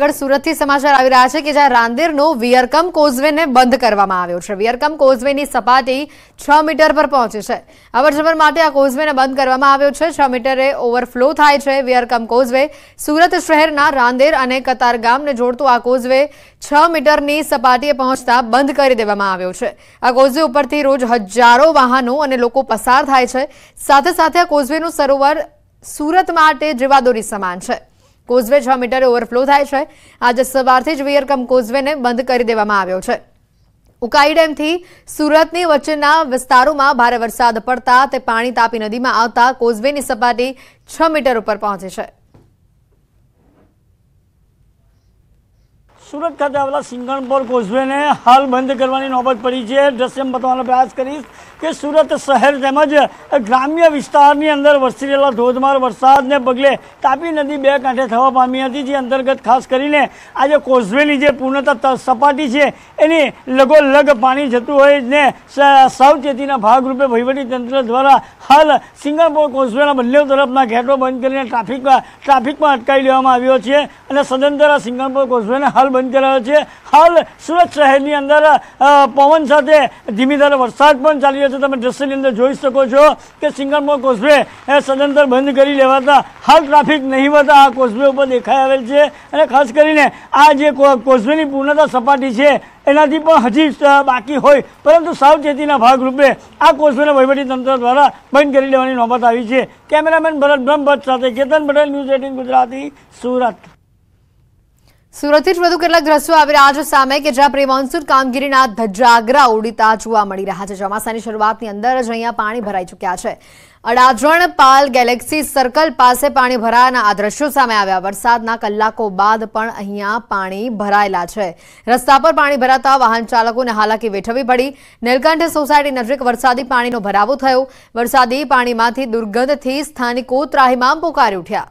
આગળ સુરતથી સમાચાર આવી રહ્યા છે કે જ્યાં રાંદેરનો વિયરકમ કોઝવેને બંધ કરવામાં આવ્યો છે વિયરકમ કોઝવેની સપાટી છ મીટર પર પહોંચી છે અવરજવર માટે આ કોઝવેને બંધ કરવામાં આવ્યો છે છ મીટરે ઓવરફ્લો થાય છે વિયરકમ કોઝવે સુરત શહેરના રાંદેર અને કતાર ગામને જોડતો આ કોઝવે છ મીટરની સપાટીએ પહોંચતા બંધ કરી દેવામાં આવ્યો છે આ કોઝવે ઉપરથી રોજ હજારો વાહનો અને લોકો પસાર થાય છે સાથે સાથે આ કોઝવેનું સરોવર સુરત માટે જીવાદોરી સમાન છે કોઝવે છ મીટરે ઓવરફ્લો થાય છે આજે સવારથી જ વિયરકમ કોઝવેને બંધ કરી દેવામાં આવ્યો છે ઉકાઈ ડેમથી સુરતની વચ્ચેના વિસ્તારોમાં ભારે વરસાદ પડતા તે પાણી તાપી નદીમાં આવતા કોઝવેની સપાટી છ મીટર ઉપર પહોંચી છે સુરત ખાતે આવેલા સિંગણપોર કોઝવેને હાલ બંધ કરવાની નોબત પડી છે દ્રશ્યમ બતાવવાનો પ્રયાસ કરીશ કે સુરત શહેર તેમજ ગ્રામ્ય વિસ્તારની અંદર વરસી રહેલા ધોધમાર વરસાદને પગલે તાપી નદી બે કાંઠે થવા પામી હતી જે અંતર્ગત ખાસ કરીને આજે કોઝવેની જે પૂર્ણત સપાટી છે એની લગોલગ પાણી જતું હોય ને સાવચેતીના ભાગરૂપે વહીવટીતંત્ર દ્વારા હાલ સિંગાપોર કોઝવેના બંને તરફના ગેટો બંધ કરીને ટ્રાફિક ટ્રાફિકમાં અટકાવી દેવામાં આવ્યો છે અને સદંતર સિંગાપોર કોઝવેને હાલ બંધ કરાયો છે હાલ સુરત શહેરની અંદર પવન સાથે ધીમીધારે વરસાદ પણ ચાલી રહ્યો તમે ડ્રાઇવિંગમાં જોઈ શકો છો કે સિંગલમો કોસબે એ સદંતર બંધ કરી લેવાતા હાલ ટ્રાફિક નહી વધા આ કોસબે ઉપર દેખાય આવે છે અને ખાસ કરીને આ જે કોસબે ની પુર્ણાતા સપાટી છે એનાથી પણ હજી બાકી હોય પરંતુ સાઉથ સેટીના ભાગ રૂપે આ કોસબે ને વૈભવી તંત્ર દ્વારા બંધ કરી લેવાની નોબત આવી છે cameraman Bharat Brahmbhatt Chetan Patel news editing Gujarati Surat સુરતથી જ વધુ કેટલાક દ્રશ્યો આવી રહ્યા છે સામે કે જ્યાં પ્રી કામગીરીના ધજાગરા ઉડીતા જોવા મળી રહ્યા છે ચોમાસાની શરૂઆતની અંદર જ અહીંયા પાણી ભરાઈ ચૂક્યા છે અડાજણ પાલ ગેલેક્સી સર્કલ પાસે પાણી ભરાયાના આ દ્રશ્યો સામે આવ્યા વરસાદના કલાકો બાદ પણ અહીંયા પાણી ભરાયેલા છે રસ્તા પર પાણી ભરાતા વાહન ચાલકોને હાલાકી વેઠવી પડી નીલકંઠ સોસાયટી નજીક વરસાદી પાણીનો ભરાવો થયો વરસાદી પાણીમાંથી દુર્ગંધથી સ્થાનિકો ત્રાહિમામ પોકારી ઉઠ્યા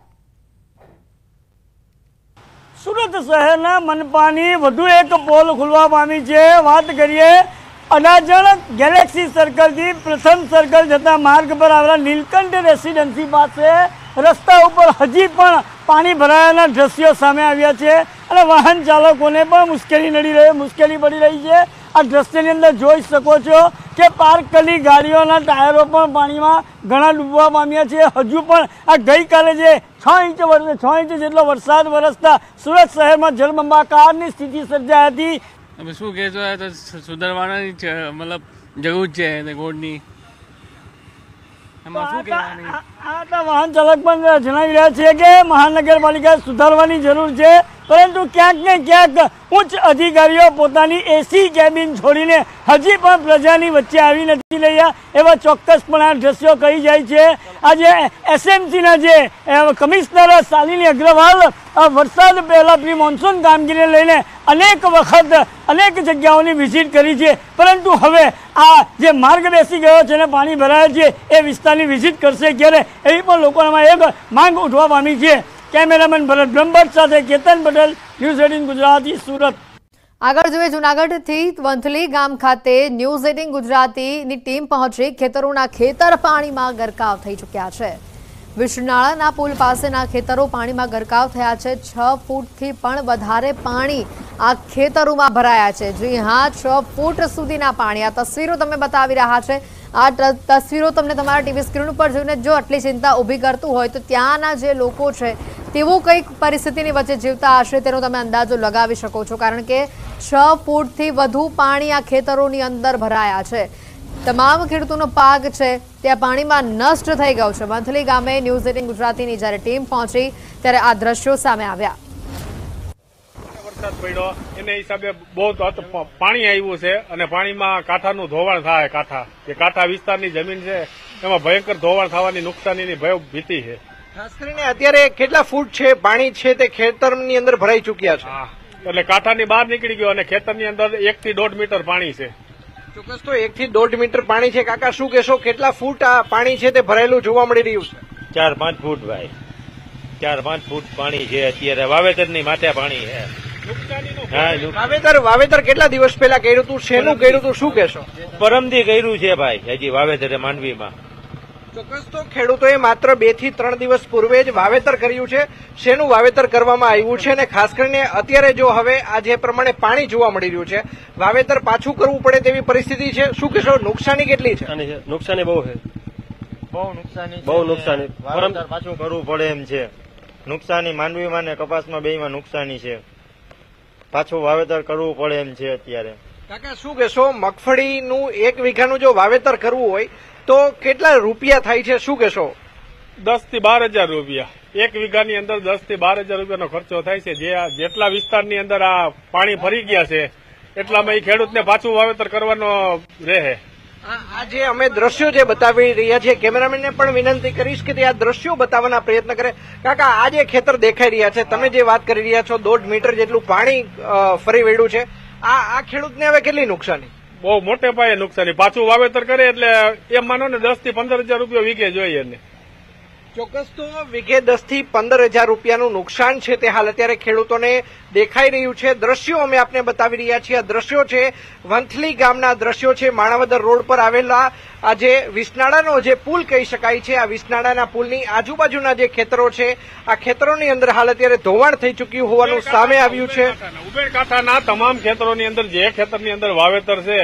સુરત શહેરના મનપાની વધુ એક પોલ ખુલવા પામી છે વાત કરીએ અડાજણ ગેલેક્સી સર્કલથી પ્રથમ સર્કલ જતા માર્ગ પર આવેલા નીલકંઠ રેસિડેન્સી પાસે રસ્તા ઉપર હજી પણ પાણી ભરાયાના દ્રશ્યો સામે આવ્યા છે અને વાહન ચાલકોને પણ મુશ્કેલી નડી રહી મુશ્કેલી પડી રહી છે આ દ્રશ્યની અંદર જોઈ શકો છો કે પાર્ક કરેલી ગાડીઓના ટાયરો પણ પાણીમાં ઘણા ડૂબવા પામ્યા છે હજુ પણ આ ગઈકાલે જે છ ઇંચ છ ઇંચ જેટલો વરસાદ વરસતા સુરત શહેરમાં જળબંબાકારની સ્થિતિ સર્જાઈ હતી શું કહેશો સુધારવાની મતલબ જરૂર છે ગોળની ઉચ્ચ અધિકારીઓ પોતાની એસી કેબિન છોડીને હજી પણ પ્રજાની વચ્ચે આવી નથી રહ્યા એવા ચોક્કસપણે આ દ્રશ્યો કહી જાય છે આજે ના જે કમિશનર શાલિની અગ્રવાલ વરસાદ પહેલાં પ્રી મોન્સૂન કામગીરીને લઈને અનેક વખત અનેક જગ્યાઓની વિઝિટ કરી છે પરંતુ હવે આ જે માર્ગ બેસી ગયો છે અને પાણી ભરાયો છે એ વિસ્તારની વિઝિટ કરશે ક્યારે એવી પણ લોકોમાં એક માંગ ઉઠવા પામી છે કેમેરામેન ભરત બ્રહ્મભટ્ટ સાથે કેતન પટેલ ન્યૂઝ એટીન ગુજરાતી સુરત આગળ જોઈએ જૂનાગઢથી વંથલી ગામ ખાતે ન્યૂઝ એટીન ગુજરાતીની ટીમ પહોંચી ખેતરોના ખેતર પાણીમાં ગરકાવ થઈ ચૂક્યા છે વિશ્વનાળાના પુલ પાસેના ખેતરો પાણીમાં ગરકાવ થયા છે છ ફૂટથી પણ વધારે પાણી આ ખેતરોમાં ભરાયા છે જી હા છ ફૂટ સુધીના પાણી આ તસવીરો તમે બતાવી રહ્યા છે આ તસવીરો તમને તમારા ટીવી સ્ક્રીન ઉપર જોઈને જો આટલી ચિંતા ઊભી કરતું હોય તો ત્યાંના જે લોકો છે તેવું કંઈક પરિસ્થિતિની વચ્ચે જીવતા હશે તેનો તમે અંદાજો લગાવી શકો છો કારણ કે છ ફૂટથી વધુ પાણી આ ખેતરોની અંદર ભરાયા છે તમામ ખેડૂતોનો પાક છે ત્યાં પાણીમાં નષ્ટ થઈ ગયો છે મંથલી ગામે ન્યૂઝ એટીન ગુજરાતીની જ્યારે ટીમ પહોંચી ત્યારે આ દ્રશ્યો સામે આવ્યા વરસાદ પડ્યો એને હિસાબે બહુ પાણી આવ્યું છે અને પાણીમાં કાંઠાનું ધોવાણ થાય કાંઠા જે કાંઠા વિસ્તારની જમીન છે એમાં ભયંકર ધોવાણ થવાની નુકસાનીની ભય ભીતિ છે ખાસ કરીને અત્યારે કેટલા ફૂટ છે પાણી છે તે ખેતરની અંદર ભરાઈ ચુક્યા છે એટલે કાંઠાની બહાર નીકળી ગયો અને ખેતરની અંદર એક થી દોઢ મીટર પાણી છે ચોક્કસ તો એક થી દોઢ મીટર પાણી છે કાકા શું કહેશો કેટલા ફૂટ આ પાણી છે તે ભરાયેલું જોવા મળી રહ્યું છે ચાર પાંચ ફૂટ ભાઈ ચાર પાંચ ફૂટ પાણી છે અત્યારે વાવેતર ની માથે પાણી છે વાવેતર વાવેતર કેટલા દિવસ પહેલા કર્યું તું શેનું કર્યું તું શું કેશો પરમદી કર્યું છે ભાઈ હજી વાવેતરે માંડવીમાં ચોક્કસ તો ખેડૂતોએ માત્ર બે થી ત્રણ દિવસ પૂર્વે જ વાવેતર કર્યું છે શેનું વાવેતર કરવામાં આવ્યું છે અને ખાસ કરીને અત્યારે જો હવે આ જે પ્રમાણે પાણી જોવા મળી રહ્યું છે વાવેતર પાછું કરવું પડે તેવી પરિસ્થિતિ છે શું કહેશો નુકસાની કેટલી છે નુકસાની બહુ છે બહુ નુકસાની બહુ નુકસાની વાવેતર પાછું કરવું પડે એમ છે નુકસાની માંડવીમાં ને કપાસમાં બેમાં નુકસાની છે પાછું વાવેતર કરવું પડે એમ છે અત્યારે કાકા શું કહેશો મગફળીનું એક વીઘાનું જો વાવેતર કરવું હોય તો કેટલા રૂપિયા થાય છે શું કહેશો દસ થી બાર હજાર રૂપિયા એક વીઘાની અંદર દસ થી બાર હજાર રૂપિયાનો ખર્ચો થાય છે જે જેટલા વિસ્તારની અંદર આ પાણી ફરી ગયા છે એટલામાં એ ખેડૂતને પાછું વાવેતર કરવાનો રહે આ જે અમે દ્રશ્યો જે બતાવી રહ્યા છીએ કેમેરામેનને પણ વિનંતી કરીશ કે તે આ દ્રશ્યો બતાવવાના પ્રયત્ન કરે કાકા આ જે ખેતર દેખાઈ રહ્યા છે તમે જે વાત કરી રહ્યા છો દોઢ મીટર જેટલું પાણી ફરી વેડ્યું છે આ આ ખેડૂતને હવે કેટલી નુકસાની બહુ મોટે પાયે નુકસાની પાછું વાવેતર કરે એટલે એમ માનો ને દસ થી પંદર હજાર રૂપિયા વીઘે જોઈએ એને ચોક્કસ તો વિઘે દસથી પંદર હજાર રૂપિયાનું નુકસાન છે તે હાલ અત્યારે ખેડૂતોને દેખાઈ રહ્યું છે દ્રશ્યો અમે આપને બતાવી રહ્યા છીએ આ દ્રશ્યો છે વંથલી ગામના દ્રશ્યો છે માણાવદર રોડ પર આવેલા આ જે વિસનાળાનો જે પુલ કહી શકાય છે આ વિસનાળાના પુલની આજુબાજુના જે ખેતરો છે આ ખેતરોની અંદર હાલ અત્યારે ધોવાણ થઈ ચૂક્યું હોવાનું સામે આવ્યું છે ઉબેરકાંઠાના તમામ ખેતરોની અંદર જે ખેતરની અંદર વાવેતર છે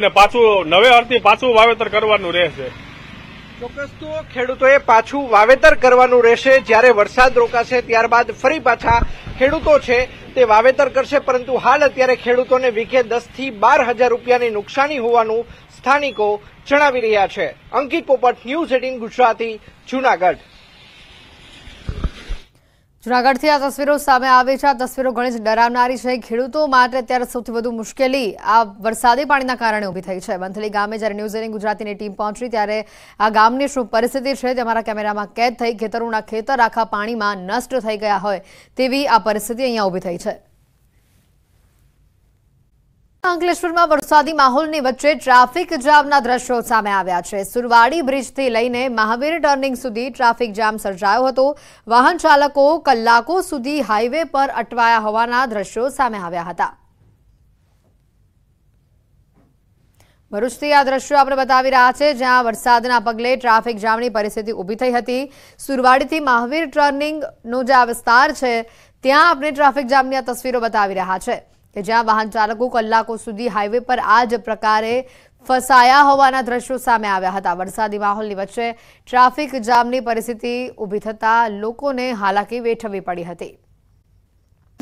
એને પાછું નવે અર્થી પાછું વાવેતર કરવાનું રહેશે ચોક્કસ તો ખેડૂતોએ પાછું વાવેતર કરવાનું રહેશે જ્યારે વરસાદ રોકાશે ત્યારબાદ ફરી પાછા ખેડૂતો છે તે વાવેતર કરશે પરંતુ હાલ અત્યારે ખેડૂતોને વીઘે દસથી બાર હજાર રૂપિયાની નુકસાની હોવાનું સ્થાનિકો જણાવી રહ્યા છે અંકિત પોપટ ન્યૂઝ એટીન ગુજરાતી જૂનાગઢ જુનાગઢથી આ તસવીરો સામે આવે છે આ તસવીરો ઘણી જ ડરાવનારી છે ખેડૂતો માટે અત્યારે સૌથી વધુ મુશ્કેલી આ વરસાદી પાણીના કારણે ઊભી થઈ છે બંથલી ગામે જ્યારે ન્યૂઝ ગુજરાતીની ટીમ પહોંચી ત્યારે આ ગામની શું પરિસ્થિતિ છે તે અમારા કેમેરામાં કેદ થઈ ખેતરોના ખેતર આખા પાણીમાં નષ્ટ થઈ ગયા હોય તેવી આ પરિસ્થિતિ અહીંયા ઊભી થઈ છે અંકલેશ્વરમાં વરસાદી માહોલની વચ્ચે ટ્રાફિક જામના દ્રશ્યો સામે આવ્યા છે સુરવાડી બ્રિજથી લઈને મહાવીર ટર્નિંગ સુધી ટ્રાફિક જામ સર્જાયો હતો વાહન ચાલકો કલાકો સુધી હાઈવે પર અટવાયા હોવાના દ્રશ્યો સામે આવ્યા હતા ભરૂચથી આ દ્રશ્યો આપણે બતાવી રહ્યા છે જ્યાં વરસાદના પગલે ટ્રાફિક જામની પરિસ્થિતિ ઊભી થઈ હતી સુરવાડીથી મહાવીર ટર્નિંગનો જે આ વિસ્તાર છે ત્યાં આપણે ટ્રાફિક જામની આ તસવીરો બતાવી રહ્યા છે કે જ્યાં વાહન ચાલકો કલાકો સુધી હાઈવે પર આ જ પ્રકારે ફસાયા હોવાના દ્રશ્યો સામે આવ્યા હતા વરસાદી માહોલની વચ્ચે ટ્રાફિક જામની પરિસ્થિતિ ઊભી થતા લોકોને હાલાકી વેઠવી પડી હતી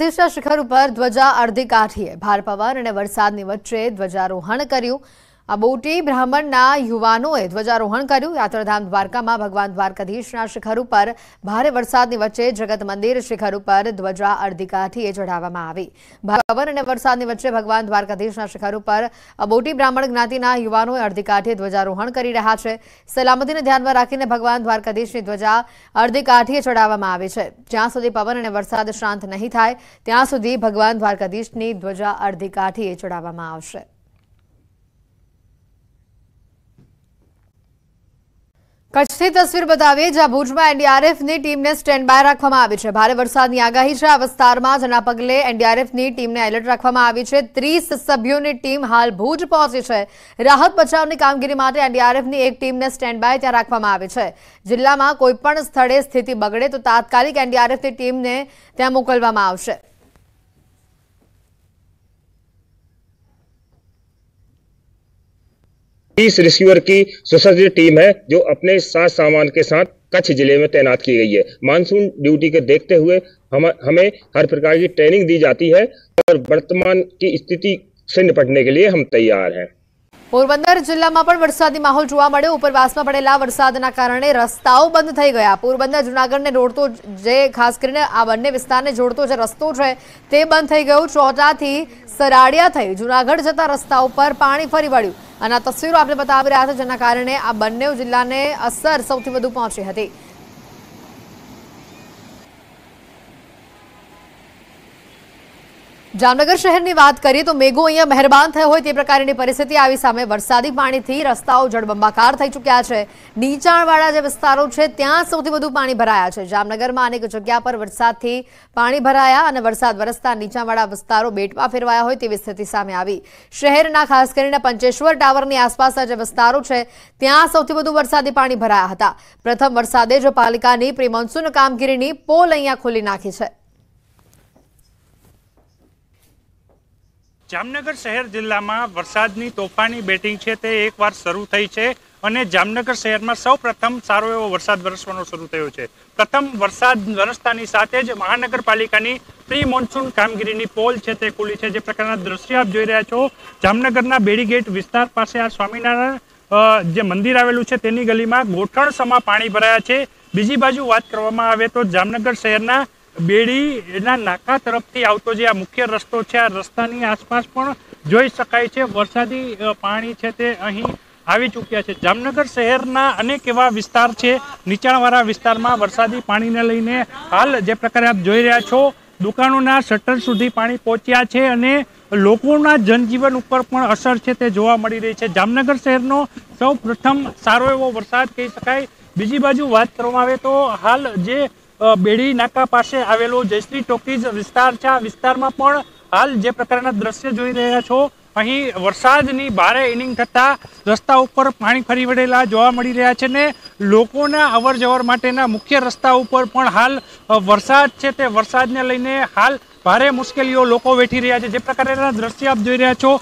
દેશના શિખર ઉપર ધ્વજા અડધી કાઠીએ ભાર પવન અને વરસાદની વચ્ચે ધ્વજારોહણ કર્યું આ બોટી બ્રાહ્મણના યુવાનોએ ધ્વજારોહણ કર્યું યાત્રાધામ દ્વારકામાં ભગવાન દ્વારકાધીશના શિખર ઉપર ભારે વરસાદની વચ્ચે જગત મંદિર શિખર ઉપર ધ્વજા અડધી કાઠીએ ચઢાવવામાં આવી ભવન અને વરસાદની વચ્ચે ભગવાન દ્વારકાધીશના શિખર ઉપર બોટી બ્રાહ્મણ જ્ઞાતિના યુવાનોએ અડધી કાઠીએ ધ્વજારોહણ કરી રહ્યા છે સલામતીને ધ્યાનમાં રાખીને ભગવાન દ્વારકાધીશની ધ્વજા અર્ધિકાઠીએ કાઠીએ ચઢાવવામાં આવી છે જ્યાં સુધી પવન અને વરસાદ શાંત નહીં થાય ત્યાં સુધી ભગવાન દ્વારકાધીશની ધ્વજા અડધી કાઠીએ ચઢાવવામાં આવશે કચ્છથી તસવીર બતાવીએ જ્યાં ભુજમાં એનડીઆરએફની ટીમને સ્ટેન્ડ બાય રાખવામાં આવી છે ભારે વરસાદની આગાહી છે આ વિસ્તારમાં જેના પગલે એનડીઆરએફની ટીમને એલર્ટ રાખવામાં આવી છે ત્રીસ સભ્યોની ટીમ હાલ ભુજ પહોંચી છે રાહત બચાવની કામગીરી માટે એનડીઆરએફની એક ટીમને સ્ટેન્ડ બાય ત્યાં રાખવામાં આવી છે જિલ્લામાં કોઈપણ સ્થળે સ્થિતિ બગડે તો તાત્કાલિક એનડીઆરએફની ટીમને ત્યાં મોકલવામાં આવશે तीस रिसीवर की सुसज्जित टीम है जो अपने साथ सामान के साथ कच्छ जिले में तैनात की गई है मानसून ड्यूटी के देखते हुए हम हमें हर प्रकार की ट्रेनिंग दी जाती है और वर्तमान की स्थिति से निपटने के लिए हम तैयार हैं પોરબંદર જિલ્લામાં પણ વરસાદી માહોલ જોવા મળ્યો ઉપરવાસમાં પડેલા વરસાદના કારણે રસ્તાઓ બંધ થઈ ગયા પોરબંદર જૂનાગઢને રોડતો જે ખાસ કરીને આ બંને વિસ્તારને જોડતો જે રસ્તો છે તે બંધ થઈ ગયો ચોટાથી સરાડિયા થઈ જૂનાગઢ જતા રસ્તા ઉપર પાણી ફરી વળ્યું અને તસવીરો આપણે બતાવી રહ્યા છે જેના કારણે આ બંને જિલ્લાને અસર સૌથી વધુ પહોંચી હતી જામનગર શહેરની વાત કરીએ તો મેઘો અહીંયા મહેરબાન થયો હોય તે પ્રકારની પરિસ્થિતિ આવી સામે વરસાદી પાણીથી રસ્તાઓ જળબંબાકાર થઈ ચૂક્યા છે નીચાણવાળા જે વિસ્તારો છે ત્યાં સૌથી વધુ પાણી ભરાયા છે જામનગરમાં અનેક જગ્યા પર વરસાદથી પાણી ભરાયા અને વરસાદ વરસતા નીચાણવાળા વિસ્તારો બેટમાં ફેરવાયા હોય તેવી સ્થિતિ સામે આવી શહેરના ખાસ કરીને પંચેશ્વર ટાવરની આસપાસના જે વિસ્તારો છે ત્યાં સૌથી વધુ વરસાદી પાણી ભરાયા હતા પ્રથમ વરસાદે જ પાલિકાની પ્રિમોન્સૂન કામગીરીની પોલ અહીંયા ખોલી નાખી છે જામનગર શહેર જિલ્લામાં વરસાદની તોફાની બેટિંગ છે તે એકવાર શરૂ થઈ છે અને જામનગર શહેરમાં સૌ પ્રથમ સારો એવો વરસાદ વરસવાનો શરૂ થયો છે પ્રથમ વરસાદ વરસતાની સાથે જ મહાનગરપાલિકાની પ્રી મોન્સૂન કામગીરીની પોલ છે તે ખુલી છે જે પ્રકારના દ્રશ્ય આપ જોઈ રહ્યા છો જામનગરના બેડીગેટ વિસ્તાર પાસે આ સ્વામિનારાયણ જે મંદિર આવેલું છે તેની ગલીમાં ગોઠણસમાં પાણી ભરાયા છે બીજી બાજુ વાત કરવામાં આવે તો જામનગર શહેરના બેડી એના નાકા તરફથી આવતો જે આ મુખ્ય રસ્તો છે આ રસ્તાની આસપાસ પણ જોઈ શકાય છે વરસાદી પાણી છે તે અહીં આવી ચૂક્યા છે જામનગર શહેરના અનેક એવા વિસ્તાર છે નીચાણવાળા વિસ્તારમાં વરસાદી પાણીને લઈને હાલ જે પ્રકારે આપ જોઈ રહ્યા છો દુકાનોના શટર સુધી પાણી પહોંચ્યા છે અને લોકોના જનજીવન ઉપર પણ અસર છે તે જોવા મળી રહી છે જામનગર શહેરનો સૌ સારો એવો વરસાદ કહી શકાય બીજી બાજુ વાત કરવામાં આવે તો હાલ જે બેડી નાકા પાસે આવેલો જયશ્રી ટોકીઝ વિસ્તાર છે આ વિસ્તારમાં પણ હાલ જે પ્રકારના દ્રશ્ય જોઈ રહ્યા છો અહીં વરસાદની ભારે ઇનિંગ થતાં રસ્તા ઉપર પાણી ફરી વળેલા જોવા મળી રહ્યા છે ને લોકોના અવર જવર માટેના મુખ્ય રસ્તા ઉપર પણ હાલ વરસાદ છે તે વરસાદને લઈને હાલ ભારે મુશ્કેલીઓ લોકો વેઠી રહ્યા છે જે પ્રકારના દ્રશ્ય આપ જોઈ રહ્યા છો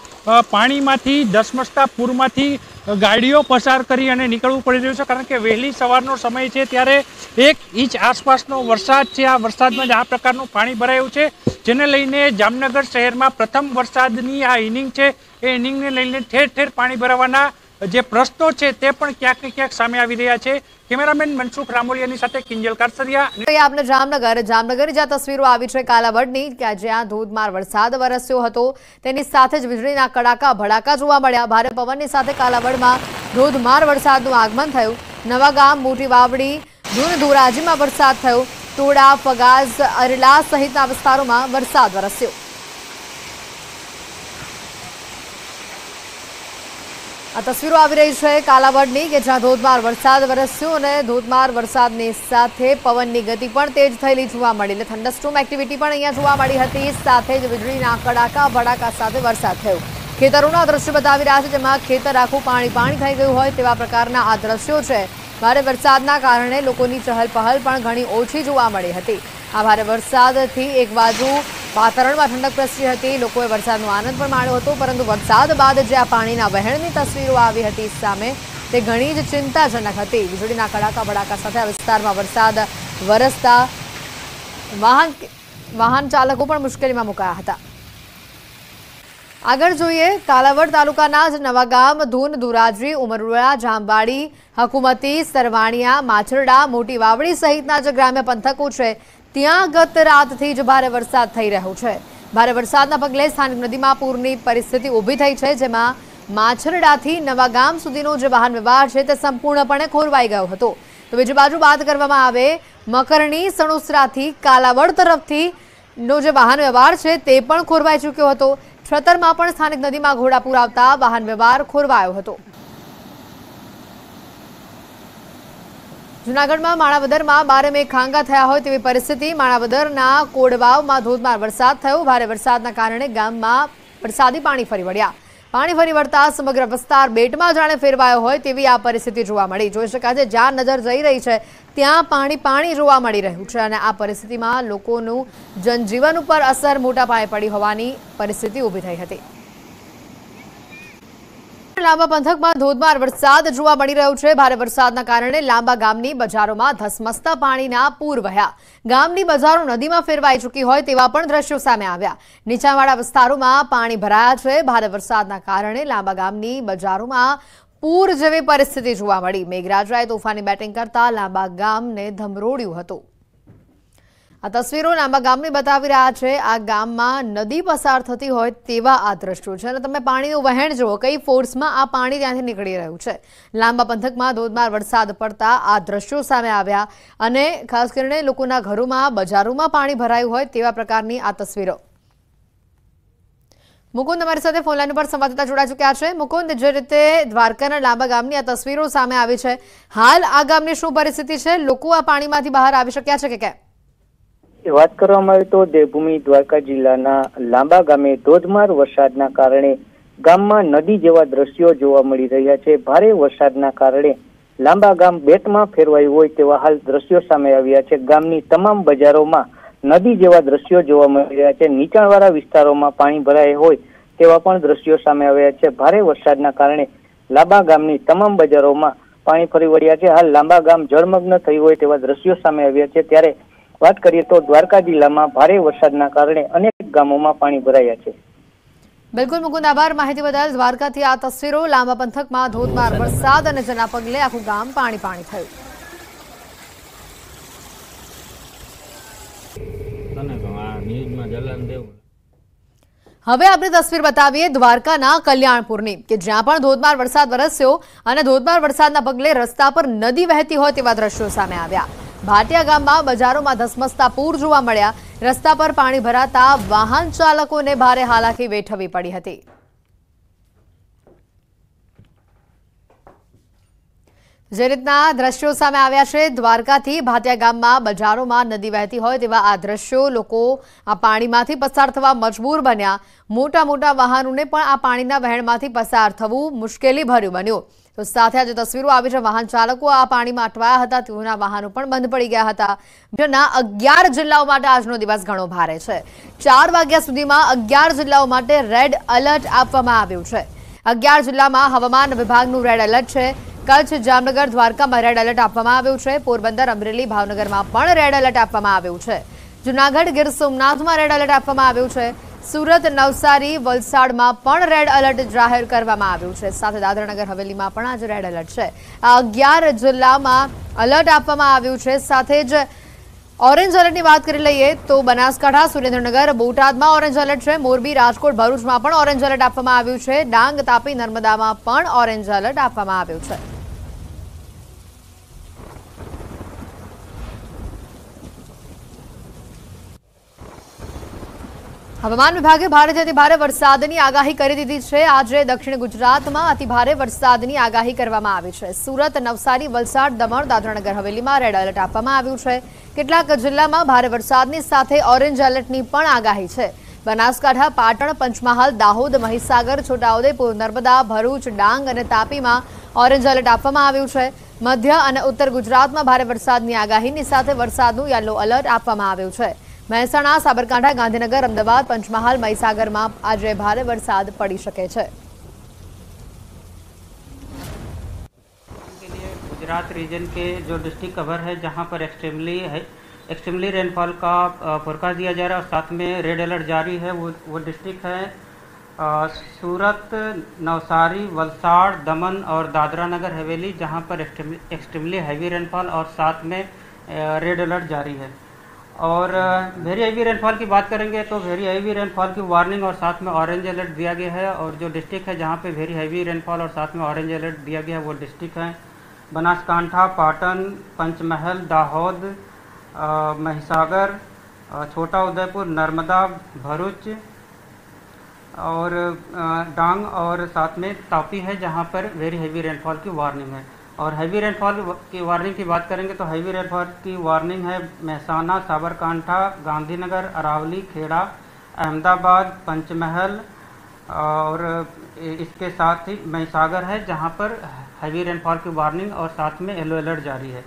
પાણીમાંથી ધસમસતા પૂરમાંથી ગાડીઓ પસાર કરી અને નીકળવું પડી રહ્યું છે કારણ કે વહેલી સવારનો સમય છે ત્યારે એક ઇંચ આસપાસનો વરસાદ છે આ વરસાદમાં જ આ પ્રકારનું પાણી ભરાયું છે જેને લઈને જામનગર શહેરમાં પ્રથમ વરસાદની આ ઇનિંગ છે એ ઇનિંગને લઈને ઠેર ઠેર પાણી ભરાવાના જે પ્રશ્નો છે તે પણ ક્યાંક ને ક્યાંક સામે આવી રહ્યા છે કેમેરામેન મનસુખ આપણે જામનગર જામનગર જ્યાં તસવીરો આવી છે કાલાવડની કે જ્યાં ધોધમાર વરસાદ વરસ્યો હતો તેની સાથે જ વીજળીના કડાકા ભડાકા જોવા મળ્યા ભારે પવનની સાથે કાલાવડમાં ધોધમાર વરસાદનું આગમન થયું નવાગામ મોટી વાવડી ધૂન ધોરાજીમાં વરસાદ થયો ટોડા ફગાઝ અરેલા સહિતના વિસ્તારોમાં વરસાદ વરસ્યો આ તસવીરો આવી રહી છે કાલાવડની કે જ્યાં ધોધમાર વરસાદ વરસ્યો અને ધોધમાર વરસાદની સાથે પવનની ગતિ પણ તેજ થયેલી જોવા મળી એટલે થંડરસ્ટોમ એક્ટિવિટી પણ અહીંયા જોવા મળી હતી સાથે જ વીજળીના કડાકા ભડાકા સાથે વરસાદ થયો ખેતરોના દ્રશ્યો બતાવી રહ્યા છે જેમાં ખેતર આખું પાણી પાણી થઈ ગયું હોય તેવા પ્રકારના આ દ્રશ્યો છે ભારે વરસાદના કારણે લોકોની ચહલપહલ પણ ઘણી ઓછી જોવા મળી હતી આ ભારે વરસાદથી એક બાજુ વાતાવરણમાં ઠંડક પ્રસરી હતી લોકોએ વરસાદનો આનંદ પણ માણ્યો હતો પરંતુ વરસાદ બાદ જે આ પાણીના વહેણની તસવીરો આવી હતી સામે તે ઘણી જ ચિંતાજનક હતી વીજળીના કડાકા ભડાકા સાથે આ વિસ્તારમાં વરસાદ વરસતા વાહન વાહન ચાલકો પણ મુશ્કેલીમાં મુકાયા હતા આગળ જોઈએ કાલાવડ તાલુકાના જ નવાગામ ધૂન ધુરાજરી ઉમરડા જામવાડી હકુમતી સરવાણીયા માછરડા મોટી વાવડી સહિતના જે ગ્રામ્ય પંથકો છે ત્યાં ગત રાતથી જ ભારે વરસાદ થઈ રહ્યો છે ભારે વરસાદના પગલે સ્થાનિક નદીમાં પૂરની પરિસ્થિતિ ઊભી થઈ છે જેમાં માછરડાથી નવા ગામ સુધીનો જે વાહન વ્યવહાર છે તે સંપૂર્ણપણે ખોરવાઈ ગયો હતો તો બીજી બાજુ વાત કરવામાં આવે મકરણી સણુસરાથી કાલાવડ તરફથી નો જે વાહન વ્યવહાર છે તે પણ ખોરવાઈ ચૂક્યો હતો છતરમાં પણ સ્થાનિક નદીમાં ઘોડાપૂર આવતા વાહન વ્યવહાર ખોરવાયો હતો જૂનાગઢમાં માણાવદરમાં બારમે ખાંગા થયા હોય તેવી પરિસ્થિતિ માણાવદરના કોડવાવમાં ધોધમાર વરસાદ થયો ભારે વરસાદના કારણે ગામમાં વરસાદી પાણી ફરી વળ્યા પાણી ફરી વળતા સમગ્ર વિસ્તાર બેટમાં જાણે ફેરવાયો હોય તેવી આ પરિસ્થિતિ જોવા મળી જોઈ શકાય છે જ્યાં નજર જઈ રહી છે ત્યાં પાણી પાણી જોવા મળી રહ્યું છે અને આ પરિસ્થિતિમાં લોકોનું જનજીવન ઉપર અસર મોટા પાયે પડી હોવાની પરિસ્થિતિ ઊભી થઈ હતી લાંબા પંથકમાં ધોધમાર વરસાદ જોવા મળી રહ્યો છે ભારે વરસાદના કારણે લાંબા ગામની બજારોમાં ધસમસતા પાણીના પૂર વહ્યા ગામની બજારો નદીમાં ફેરવાઈ ચૂકી હોય તેવા પણ દ્રશ્યો સામે આવ્યા નીચાણવાળા વિસ્તારોમાં પાણી ભરાયા છે ભારે વરસાદના કારણે લાંબા ગામની બજારોમાં પૂર જેવી પરિસ્થિતિ જોવા મળી મેઘરાજાએ તોફાની બેટિંગ કરતા લાંબા ગામને ધમરોડ્યું હતું આ તસવીરો નામા ગામની બતાવી રહ્યા છે આ ગામમાં નદી પસાર થતી હોય તેવા આ દ્રશ્યો છે અને તમે પાણીનું વહેણ જુઓ કઈ ફોર્સમાં આ પાણી ત્યાંથી નીકળી રહ્યું છે લાંબા પંથકમાં ધોધમાર વરસાદ પડતા આ દ્રશ્યો સામે આવ્યા અને ખાસ કરીને લોકોના ઘરોમાં બજારોમાં પાણી ભરાયું હોય તેવા પ્રકારની આ તસવીરો મુકુંદ અમારી સાથે ફોનલાઈન પર સંવાદદાતા જોડાઈ ચૂક્યા છે મુકુંદ જે રીતે દ્વારકાના લાંબા ગામની આ તસવીરો સામે આવી છે હાલ આ ગામની શું પરિસ્થિતિ છે લોકો આ પાણીમાંથી બહાર આવી શક્યા છે કે કેમ વાત કરવામાં આવે તો દેવભૂમિ દ્વારકા જિલ્લાના લાંબા ગામે ધોધમાર વરસાદના કારણે ગામમાં નદી જેવા દ્રશ્યો જોવા મળી રહ્યા છે ભારે વરસાદના કારણે લાંબા ગામ બેટમાં ફેરવાયું હોય તેવા હાલ દ્રશ્યો સામે આવ્યા છે ગામની તમામ બજારોમાં નદી જેવા દ્રશ્યો જોવા મળી રહ્યા છે નીચાણવાળા વિસ્તારોમાં પાણી ભરાય હોય તેવા પણ દ્રશ્યો સામે આવ્યા છે ભારે વરસાદના કારણે લાંબા ગામની તમામ બજારોમાં પાણી ફરી વળ્યા છે હાલ લાંબા ગામ જળમગ્ન થયું હોય તેવા દ્રશ્યો સામે આવ્યા છે ત્યારે વાત કરીએ તો દ્વારકા જિલ્લામાં ભારે વરસાદના કારણે અનેક ગામોમાં પાણી ભરાયા છે બિલકુલ મુકુદ આભાર માહિતી બદલ દ્વારકાથી આ તસવીરો લાંબા પંથકમાં ધોધમાર વરસાદ અને જેના પગલે આખું ગામ પાણી પાણી થયું હવે આપણે તસવીર બતાવીએ દ્વારકાના કલ્યાણપુરની કે જ્યાં પણ ધોધમાર વરસાદ વરસ્યો અને ધોધમાર વરસાદના પગલે રસ્તા પર નદી વહેતી હોય તેવા દ્રશ્યો સામે આવ્યા ભાટિયા ગામમાં બજારોમાં ધસમસતા પૂર જોવા મળ્યા રસ્તા પર પાણી ભરાતા વાહન ચાલકોને ભારે હાલાકી વેઠવી પડી હતી જે રીતના દ્રશ્યો સામે આવ્યા છે દ્વારકાથી ભાટિયા ગામમાં બજારોમાં નદી વહેતી હોય તેવા આ દ્રશ્યો લોકો આ પાણીમાંથી પસાર થવા મજબૂર બન્યા મોટા મોટા વાહનોને પણ આ પાણીના વહેણમાંથી પસાર થવું મુશ્કેલી ભર્યું બન્યું તો સાથે આજે તસવીરો આવી છે વાહન ચાલકો આ પાણીમાં અટવાયા હતા તેઓના વાહનો પણ બંધ પડી ગયા હતા જેના અગિયાર જિલ્લાઓ માટે આજનો દિવસ ઘણો ભારે છે ચાર વાગ્યા સુધીમાં અગિયાર જિલ્લાઓ માટે રેડ એલર્ટ આપવામાં આવ્યું છે અગિયાર જિલ્લામાં હવામાન વિભાગનું રેડ એલર્ટ છે કચ્છ જામનગર દ્વારકામાં રેડ એલર્ટ આપવામાં આવ્યું છે પોરબંદર અમરેલી ભાવનગરમાં પણ રેડ એલર્ટ આપવામાં આવ્યું છે જૂનાગઢ ગીર સોમનાથમાં રેડ એલર્ટ આપવામાં આવ્યું છે સુરત નવસારી વલસાડમાં પણ રેડ એલર્ટ જાહેર કરવામાં આવ્યું છે સાથે દાદરાનગર હવેલીમાં પણ આજે રેડ એલર્ટ છે આ અગિયાર જિલ્લામાં એલર્ટ આપવામાં આવ્યું છે સાથે જ ઓરેન્જ એલર્ટની વાત કરી લઈએ તો બનાસકાંઠા સુરેન્દ્રનગર બોટાદમાં ઓરેન્જ એલર્ટ છે મોરબી રાજકોટ ભરૂચમાં પણ ઓરેન્જ એલર્ટ આપવામાં આવ્યું છે ડાંગ તાપી નર્મદામાં પણ ઓરેન્જ એલર્ટ આપવામાં આવ્યું છે હવામાન વિભાગે ભારે અતિ ભારે વરસાદની આગાહી કરી દીધી છે આજે દક્ષિણ ગુજરાતમાં અતિ ભારે વરસાદની આગાહી કરવામાં આવી છે સુરત નવસારી વલસાડ દમણ દાદરાનગર હવેલીમાં રેડ એલર્ટ આપવામાં આવ્યું છે કેટલાક જિલ્લામાં ભારે વરસાદની સાથે ઓરેન્જ એલર્ટની પણ આગાહી છે બનાસકાંઠા પાટણ પંચમહાલ દાહોદ મહીસાગર છોટાઉદેપુર નર્મદા ભરૂચ ડાંગ અને તાપીમાં ઓરેન્જ એલર્ટ આપવામાં આવ્યું છે મધ્ય અને ઉત્તર ગુજરાતમાં ભારે વરસાદની આગાહીની સાથે વરસાદનું યલો એલર્ટ આપવામાં આવ્યું છે મહેસાણા સાબરકાંઠા ગાંધીનગર અમદાવાદ પંચમહાલ મહીસાગરમાં આજે ભારે વરસાદ પડી શકે છે गुजरात रीजन के जो डिस्ट्रिक्ट कवर है जहाँ पर एक्सट्रीमली है एक्सट्रीमली रेनफॉल का फोरकास्ट दिया जा रहा है और साथ में रेड अलर्ट जारी है वो वो डिस्ट्रिक्ट है आ, सूरत नवसारी वलसाड़ दमन और दादरा नगर हवेली जहाँ पर एक्सट्रीमली हैवी रेनफॉल और साथ में रेड अलर्ट जारी है और वेरी हैवी रेनफॉल की बात करेंगे तो वेरी हैवी रेनफॉल की वार्निंग और साथ में ऑरेंज अलर्ट दिया गया है और जो डिस्ट्रिक्ट है जहाँ पे वेरी हैवी रेनफॉल और साथ में ऑरेंज अलर्ट दिया गया है वो डिस्ट्रिक्ट हैं बनासकांठा पाटन पंचमहल दाहोद महिसागर छोटा उदयपुर नर्मदा भरूच और डांग और साथ में तापी है जहाँ पर वेरी हैवी रेनफॉल की वार्निंग है और हैवी रेनफॉल की वार्निंग की बात करेंगे तो हैवी रेनफॉल की वार्निंग है महसाना साबरकांठा गांधीनगर अरावली खेड़ा अहमदाबाद पंचमहल और इसके साथ ही महिसागर है जहाँ पर हैवी रेनफॉल की वार्निंग और साथ में येलो अलर्ट जारी है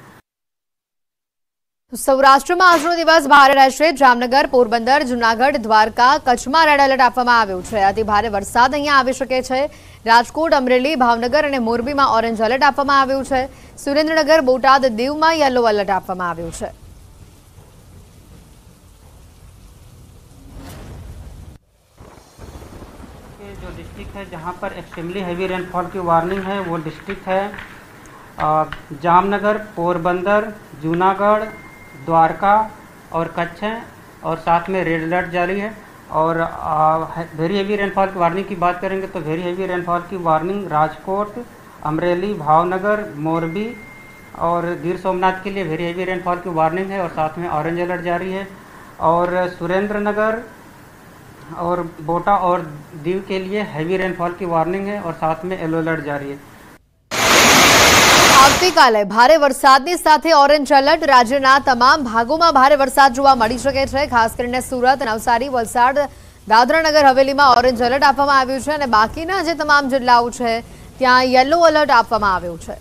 સૌરાષ્ટ્રમાં આજનો દિવસ ભારે રહેશે જામનગર પોરબંદર જુનાગઢ દ્વારકા કચ્છમાં રેડ એલર્ટ આપવામાં આવ્યું છે અતિ ભારે વરસાદ અહીંયા આવી શકે છે રાજકોટ અમરેલી ભાવનગર અને મોરબીમાં ઓરેન્જ એલર્ટ આપવામાં આવ્યું છે સુરેન્દ્રનગર બોટાદ દીવમાં યલો એલર્ટ આપવામાં આવ્યું છે जो डिस्ट्रिक्ट है जहाँ पर एक्सट्रीमली हैवी रेनफॉल की वार्निंग है वो डिस्ट्रिक्ट है जामनगर पोरबंदर जूनागढ़ द्वारका और कच्छ हैं और साथ में रेड अलर्ट जारी है और वेरी हेवी रेनफॉल की वार्निंग की बात करेंगे तो वेरी हेवी रेनफॉल की वार्निंग राजकोट अमरेली भावनगर मोरबी और गिर सोमनाथ के लिए वेरी हेवी रेनफॉल की वार्निंग है और साथ में ऑरेंज अलर्ट जारी है और सुरेंद्र नगर और बोटा और दीव के लिए हैवी रेनफॉल की वार्निंग है और साथ में येलो अलर्ट जारी है કાલ હે ભારે વરસાદ ને સાથે ઓરેન્જ એલર્ટ રાજ્યના તમામ ભાગોમાં ભારે વરસાદ જોવા મળી શકે છે ખાસ કરીને સુરત નૌસારી વલસાડ દાદરાનગર હવેલીમાં ઓરેન્જ એલર્ટ આપવામાં આવ્યું છે અને બાકીના જે તમામ જિલ્લાઓ છે ત્યાં યેલો એલર્ટ આપવામાં આવ્યું છે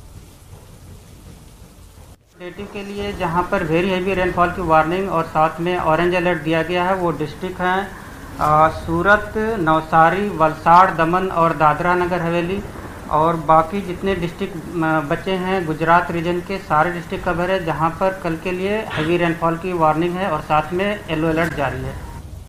રેડ્યુ કે liye જહા પર વેરી હેવી રેનફોલ કે વોર્નિંગ ઓર સાથ મે ઓરેન્જ એલર્ટ دیا ગયા હૈ વો ડિસ્ટ્રિક્ટ હૈ સુરત નૌસારી વલસાડ દમન ઓર દાદરાનગર હવેલી और बाकी जितने डिस्ट्रिक्ट बचे हैं गुजरात रीजन के सारे डिस्ट्रिक्ट कवर है जहां पर कल के लिए हैवी रेनफॉल की वार्निंग है और साथ में येलो अलर्ट जारी है